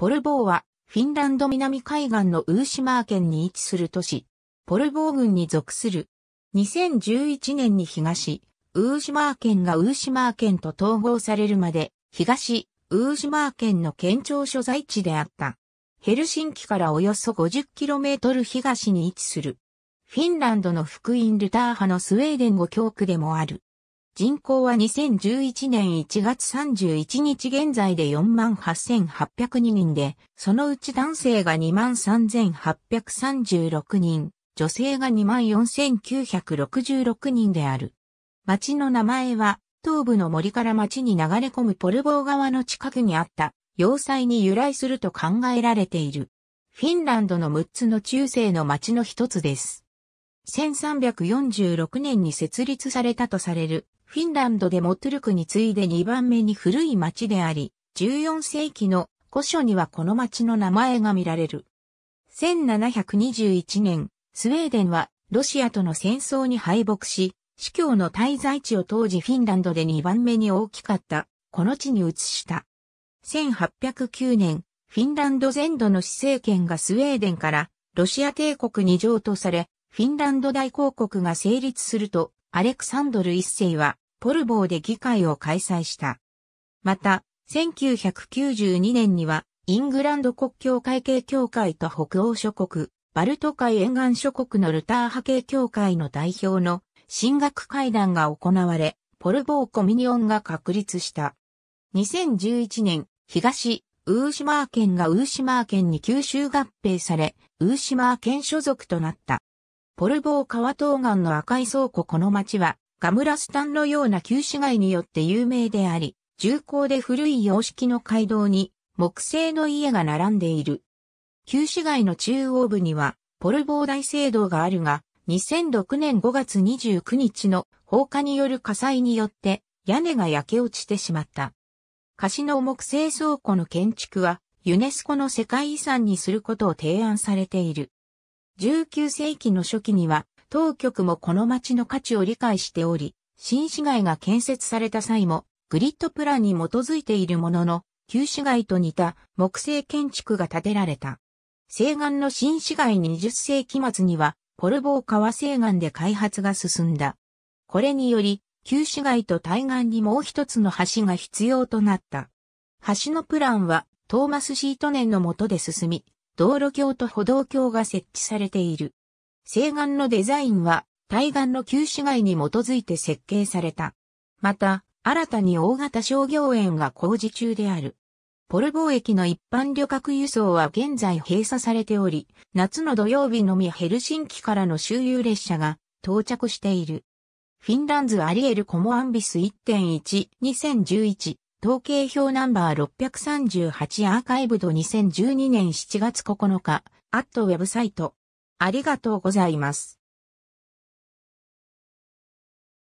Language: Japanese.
ポルボーは、フィンランド南海岸のウーシマー県に位置する都市、ポルボー郡に属する。2011年に東、ウーシマー県がウーシマー県と統合されるまで、東、ウーシマー県の県庁所在地であった。ヘルシンキからおよそ 50km 東に位置する。フィンランドの福音ルター派のスウェーデン語教区でもある。人口は2011年1月31日現在で48,802人で、そのうち男性が23,836人、女性が24,966人である。町の名前は、東部の森から町に流れ込むポルボー川の近くにあった要塞に由来すると考えられている。フィンランドの6つの中世の町の一つです。1346年に設立されたとされる、フィンランドでモトゥルクに次いで2番目に古い町であり、14世紀の古書にはこの町の名前が見られる。1721年、スウェーデンはロシアとの戦争に敗北し、司教の滞在地を当時フィンランドで2番目に大きかった、この地に移した。1809年、フィンランド全土の市政権がスウェーデンからロシア帝国に譲渡され、フィンランド大公国が成立すると、アレクサンドル一世は、ポルボーで議会を開催した。また、1992年には、イングランド国境会計協会と北欧諸国、バルト海沿岸諸国のルター派系協会の代表の進学会談が行われ、ポルボーコミニオンが確立した。2011年、東、ウーシマー県がウーシマー県に吸収合併され、ウーシマー県所属となった。ポルボー川東岸の赤い倉庫この町は、ガムラスタンのような旧市街によって有名であり、重厚で古い様式の街道に、木製の家が並んでいる。旧市街の中央部には、ポルボー大聖堂があるが、2006年5月29日の放火による火災によって屋根が焼け落ちてしまった。貸しの木製倉庫の建築はユネスコの世界遺産にすることを提案されている。19世紀の初期には、当局もこの町の価値を理解しており、新市街が建設された際も、グリッドプランに基づいているものの、旧市街と似た木製建築が建てられた。西岸の新市街20世紀末には、ポルボー川西岸で開発が進んだ。これにより、旧市街と対岸にもう一つの橋が必要となった。橋のプランは、トーマス・シートネンの下で進み、道路橋と歩道橋が設置されている。西岸のデザインは対岸の旧市街に基づいて設計された。また、新たに大型商業園が工事中である。ポルボー駅の一般旅客輸送は現在閉鎖されており、夏の土曜日のみヘルシンキからの周遊列車が到着している。フィンランズアリエルコモアンビス1.1、2011統計表ナンバー638アーカイブド2012年7月9日、アットウェブサイト。ありがとうございます。